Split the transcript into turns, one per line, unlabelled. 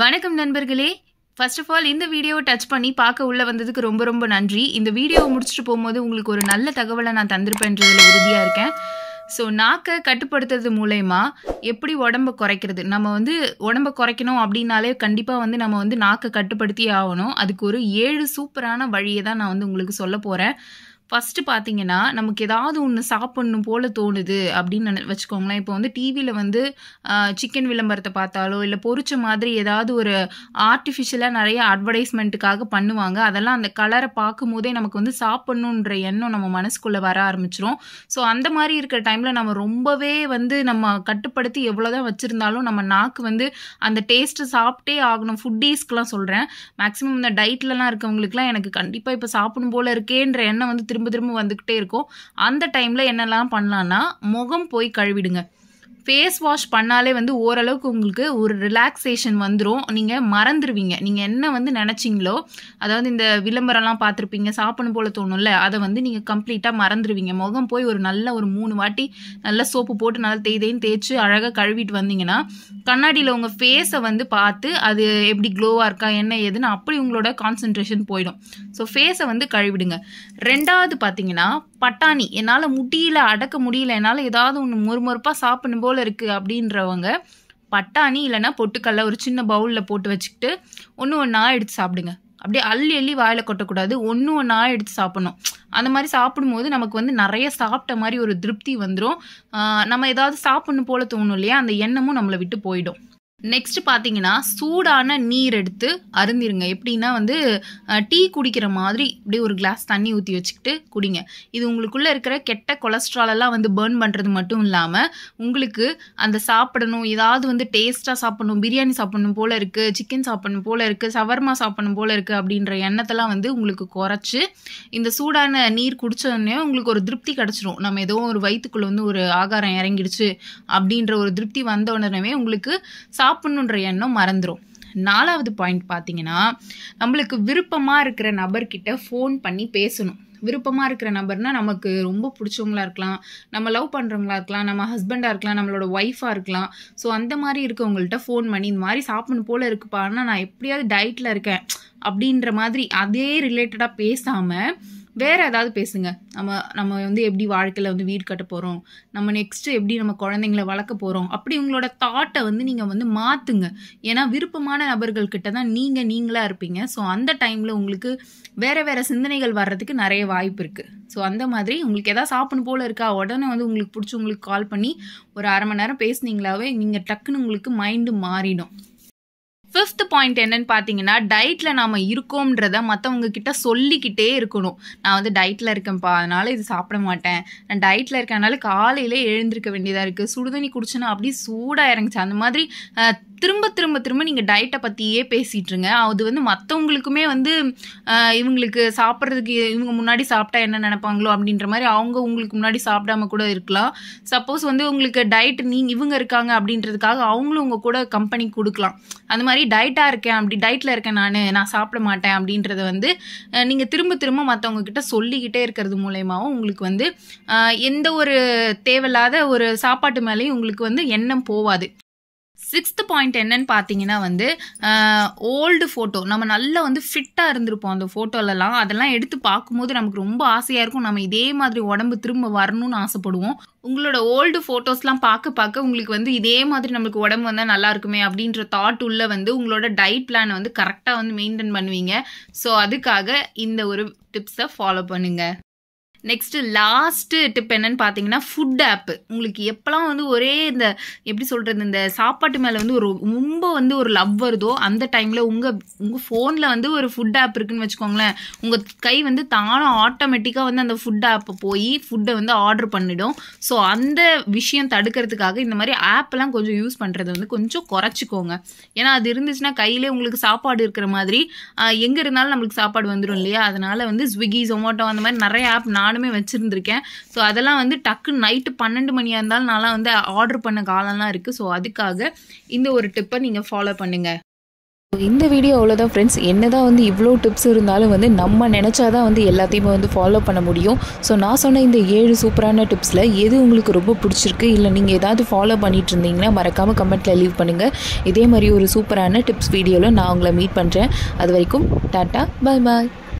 வணக்கம் நண்பர்களே first of all இந்த வீடியோவை டச் பண்ணி பார்க்க உள்ள வந்ததுக்கு ரொம்ப ரொம்ப நன்றி இந்த வீடியோவை முடிச்சுட்டு போகும்போது உங்களுக்கு ஒரு நல்ல தகவலை நான் தந்திருப்பேன்றதுல உறுதியாக இருக்கேன் ஸோ நாக்கை கட்டுப்படுத்துறது மூலயமா எப்படி உடம்பை குறைக்கிறது நம்ம வந்து உடம்பை குறைக்கணும் அப்படின்னாலே கண்டிப்பாக வந்து நம்ம வந்து நாக்கை கட்டுப்படுத்தி ஆகணும் அதுக்கு ஒரு ஏழு சூப்பரான வழியை தான் நான் வந்து உங்களுக்கு சொல்ல போகிறேன் ஃபஸ்ட்டு பார்த்தீங்கன்னா நமக்கு ஏதாவது ஒன்று சாப்பிட்ணும் போல் தோணுது அப்படின்னு நினை வச்சுக்கோங்களேன் இப்போ வந்து டிவியில் வந்து சிக்கன் விளம்பரத்தை பார்த்தாலோ இல்லை பொறிச்ச மாதிரி ஏதாவது ஒரு ஆர்டிஃபிஷியலாக நிறைய அட்வர்டைஸ்மெண்ட்டுக்காக பண்ணுவாங்க அதெல்லாம் அந்த கலரை பார்க்கும்போதே நமக்கு வந்து சாப்பிட்ணுன்ற எண்ணம் நம்ம மனசுக்குள்ளே வர ஆரம்பிச்சிரும் ஸோ அந்த மாதிரி இருக்கிற டைமில் நம்ம ரொம்பவே வந்து நம்ம கட்டுப்படுத்தி எவ்வளோ தான் வச்சுருந்தாலும் நம்ம நாக்கு வந்து அந்த டேஸ்ட்டை சாப்பிட்டே ஆகணும் ஃபுட்டீஸ்க்குலாம் சொல்கிறேன் மேக்ஸிமம் இந்த டயட்லலாம் இருக்கவங்களுக்குலாம் எனக்கு கண்டிப்பாக இப்போ சாப்பிடும் போல் இருக்கேன்ற எண்ணம் வந்து திரும்ப திரும்ப திரும்ப வந்துக்கிட்டே இருக்கும் அந்த டைமில் என்னெல்லாம் பண்ணலான்னா முகம் போய் கழுவிடுங்க ஃபேஸ் வாஷ் பண்ணாலே வந்து ஓரளவுக்கு உங்களுக்கு ஒரு ரிலாக்ஸேஷன் வந்துடும் நீங்கள் மறந்துடுவீங்க நீங்கள் என்ன வந்து நினச்சிங்களோ அதாவது இந்த விளம்பரம்லாம் பார்த்துருப்பீங்க சாப்பிடும் போல் தோணும்ல அதை வந்து நீங்கள் கம்ப்ளீட்டாக மறந்துடுவீங்க முகம் போய் ஒரு நல்ல ஒரு மூணு வாட்டி நல்லா சோப்பு போட்டு நல்லா தேய்தேன்னு தேய்ச்சி அழகாக கழுவிட்டு வந்தீங்கன்னா கண்ணாடியில் உங்கள் ஃபேஸை வந்து பார்த்து அது எப்படி க்ளோவாக இருக்கா என்ன ஏதுன்னு அப்படி உங்களோட கான்சன்ட்ரேஷன் போயிடும் ஸோ ஃபேஸை வந்து கழுவிடுங்க ரெண்டாவது பார்த்தீங்கன்னா பட்டாணி என்னால் முடியல அடக்க முடியல என்னால் ஏதாவது ஒன்று மொறுமொறுப்பாக சாப்பிடணும் போல் இருக்குது அப்படின்றவங்க பட்டாணி இல்லைன்னா பொட்டுக்கல்ல ஒரு சின்ன பவுலில் போட்டு வச்சுக்கிட்டு ஒன்று ஒன்றா எடுத்து சாப்பிடுங்க அப்படியே அள்ளி அள்ளி வாயில் கொட்டக்கூடாது ஒன்று ஒன்றா எடுத்து சாப்பிடணும் அந்த மாதிரி சாப்பிடும்போது நமக்கு வந்து நிறைய சாப்பிட்ட மாதிரி ஒரு திருப்தி வந்துடும் நம்ம ஏதாவது சாப்பிட்ணும் போல் தோணும் இல்லையா அந்த எண்ணமும் நம்மளை விட்டு போயிடும் நெக்ஸ்ட் பார்த்தீங்கன்னா சூடான நீர் எடுத்து அருந்திருங்க எப்படின்னா வந்து டீ குடிக்கிற மாதிரி இப்படி ஒரு கிளாஸ் தண்ணி ஊற்றி வச்சுக்கிட்டு குடிங்க இது உங்களுக்குள்ளே இருக்கிற கெட்ட கொலஸ்ட்ராலெல்லாம் வந்து பேர்ன் பண்ணுறது மட்டும் இல்லாமல் உங்களுக்கு அந்த சாப்பிடணும் ஏதாவது வந்து டேஸ்ட்டாக சாப்பிடணும் பிரியாணி சாப்பிடணும் போல் இருக்குது சிக்கன் சாப்பிடணும் போல் இருக்குது சவர்மா சாப்பிடணும் போல் இருக்குது அப்படின்ற எண்ணத்தெல்லாம் வந்து உங்களுக்கு குறைச்சி இந்த சூடான நீர் குடித்தோடனே உங்களுக்கு ஒரு திருப்தி கிடச்சிரும் நம்ம ஏதோ ஒரு வயிற்றுக்குள்ளே வந்து ஒரு ஆகாரம் இறங்கிடுச்சு அப்படின்ற ஒரு திருப்தி வந்த உடனே உங்களுக்கு சா சாப்பிட்ணுன்ற எண்ணம் மறந்துடும் நாலாவது பாயிண்ட் பார்த்தீங்கன்னா நம்மளுக்கு விருப்பமாக இருக்கிற நபர்கிட்ட ஃபோன் பண்ணி பேசணும் விருப்பமாக இருக்கிற நபர்னால் நமக்கு ரொம்ப பிடிச்சவங்களா இருக்கலாம் நம்ம லவ் பண்ணுறவங்களா இருக்கலாம் நம்ம ஹஸ்பண்டாக இருக்கலாம் நம்மளோட ஒய்ஃபாக இருக்கலாம் ஸோ அந்த மாதிரி இருக்கவங்கள்ட்ட ஃபோன் பண்ணி இந்த மாதிரி சாப்பிட்ணும் போல் இருக்குப்பா ஆனால் நான் எப்படியாவது டயட்டில் இருக்கேன் அப்படின்ற மாதிரி அதே ரிலேட்டடாக பேசாமல் வேறு ஏதாவது பேசுங்க நம்ம நம்ம வந்து எப்படி வாழ்க்கையில் வந்து வீடு கட்ட போகிறோம் நம்ம நெக்ஸ்ட்டு எப்படி நம்ம குழந்தைங்கள வளர்க்க போகிறோம் அப்படி உங்களோட தாட்டை வந்து நீங்கள் வந்து மாற்றுங்க ஏன்னா விருப்பமான நபர்கள் கிட்ட தான் நீங்கள் நீங்களாக இருப்பீங்க ஸோ அந்த டைமில் உங்களுக்கு வேறு வேறு சிந்தனைகள் வர்றதுக்கு நிறைய வாய்ப்பு இருக்குது ஸோ அந்த மாதிரி உங்களுக்கு எதாவது சாப்பிடணும் போல் இருக்கா உடனே வந்து உங்களுக்கு பிடிச்சி உங்களுக்கு கால் பண்ணி ஒரு அரை மணி நேரம் பேசுனீங்களாவே நீங்கள் டக்குன்னு உங்களுக்கு மைண்டு மாறிடும் ஃபிஃப்த் பாயிண்ட் என்னன்னு பார்த்தீங்கன்னா டயட்டில் நாம் இருக்கோம்ன்றத மற்றவங்க கிட்ட சொல்லிக்கிட்டே இருக்கணும் நான் வந்து டயட்டில் இருக்கேன்ப்பா அதனால் இது சாப்பிட மாட்டேன் நான் டயட்டில் இருக்கனால காலையில் எழுந்திருக்க வேண்டியதாக இருக்குது சுடுதண்ணி குடிச்சுன்னா அப்படியே சூடாக இறங்குச்சு அந்த மாதிரி திரும்ப திரும்ப திரும்ப நீங்கள் டயட்டை பற்றியே பேசிகிட்ருங்க அது வந்து மற்றவங்களுக்குமே வந்து இவங்களுக்கு சாப்பிட்றதுக்கு இவங்க முன்னாடி சாப்பிட்டா என்ன நினைப்பாங்களோ அப்படின்ற மாதிரி அவங்க உங்களுக்கு முன்னாடி சாப்பிடாம கூட இருக்கலாம் சப்போஸ் வந்து உங்களுக்கு டயட் நீங்கள் இவங்க இருக்காங்க அப்படின்றதுக்காக அவங்களும் உங்கள் கூட கம்பெனி கொடுக்கலாம் அந்த மாதிரி மாதிரி டயட்டாக இருக்கேன் அப்படி டயட்டில் இருக்கேன் நான் நான் சாப்பிட மாட்டேன் அப்படின்றத வந்து நீங்கள் திரும்ப திரும்ப மற்றவங்க கிட்ட சொல்லிக்கிட்டே இருக்கிறது மூலயமாவும் உங்களுக்கு வந்து எந்த ஒரு தேவையில்லாத ஒரு சாப்பாட்டு மேலேயும் உங்களுக்கு வந்து எண்ணம் போகாது சிக்ஸ்த் பாயிண்ட் என்னன்னு பார்த்தீங்கன்னா வந்து ஓல்டு ஃபோட்டோ நம்ம நல்லா வந்து ஃபிட்டாக இருந்திருப்போம் அந்த ஃபோட்டோலலாம் அதெல்லாம் எடுத்து பார்க்கும்போது நமக்கு ரொம்ப ஆசையாக இருக்கும் நம்ம இதே மாதிரி உடம்பு திரும்ப வரணும்னு ஆசைப்படுவோம் உங்களோட ஓல்டு ஃபோட்டோஸ்லாம் பார்க்க பார்க்க உங்களுக்கு வந்து இதே மாதிரி நம்மளுக்கு உடம்பு வந்தால் நல்லா இருக்குமே அப்படின்ற தாட் உள்ள வந்து உங்களோட டயட் பிளானை வந்து கரெக்டாக வந்து மெயின்டைன் பண்ணுவீங்க ஸோ அதுக்காக இந்த ஒரு டிப்ஸை ஃபாலோ பண்ணுங்கள் நெக்ஸ்ட்டு லாஸ்ட்டு டிப் என்னன்னு பார்த்தீங்கன்னா ஃபுட் ஆப்பு உங்களுக்கு எப்போல்லாம் வந்து ஒரே இந்த எப்படி சொல்கிறது இந்த சாப்பாட்டு மேலே வந்து ஒரு ரொம்ப வந்து ஒரு லவ் வருதோ அந்த டைமில் உங்கள் உங்கள் ஃபோனில் வந்து ஒரு ஃபுட் ஆப் இருக்குன்னு வச்சுக்கோங்களேன் உங்கள் கை வந்து தானும் ஆட்டோமேட்டிக்காக வந்து அந்த ஃபுட் ஆப்பை போய் ஃபுட்டை வந்து ஆர்டர் பண்ணிடும் ஸோ அந்த விஷயம் தடுக்கிறதுக்காக இந்த மாதிரி ஆப்லாம் கொஞ்சம் யூஸ் பண்ணுறதை வந்து கொஞ்சம் குறைச்சிக்கோங்க ஏன்னா அது இருந்துச்சுன்னா கையிலே உங்களுக்கு சாப்பாடு இருக்கிற மாதிரி எங்கே இருந்தாலும் நம்மளுக்கு சாப்பாடு வந்துடும் இல்லையா அதனால் வந்து ஸ்விக்கி ஜொமோட்டோ அந்த மாதிரி நிறைய ஆப் நான் நானுமே வச்சுருந்துருக்கேன் ஸோ அதெல்லாம் வந்து டக்கு நைட்டு பன்னெண்டு மணியாக இருந்தாலும் நான்லாம் வந்து ஆர்டர் பண்ண காலம்லாம் இருக்குது ஸோ அதுக்காக இந்த ஒரு டிப்பை நீங்கள் ஃபாலோ பண்ணுங்கள் இந்த வீடியோ அவ்வளோதான் ஃப்ரெண்ட்ஸ் என்ன தான் வந்து இவ்வளோ டிப்ஸ் இருந்தாலும் வந்து நம்ம நினச்சா தான் வந்து எல்லாத்தையுமே வந்து ஃபாலோ பண்ண முடியும் ஸோ நான் சொன்ன இந்த ஏழு சூப்பரான டிப்ஸில் எது உங்களுக்கு ரொம்ப பிடிச்சிருக்கு இல்லை நீங்கள் ஏதாவது ஃபாலோ பண்ணிகிட்டு இருந்தீங்கன்னா மறக்காமல் கமெண்ட்டில் லீவ் பண்ணுங்கள் இதே மாதிரி ஒரு சூப்பரான டிப்ஸ் வீடியோவில் நான் உங்களை மீட் பண்ணுறேன் அது வரைக்கும் டாட்டா பாய் பாய்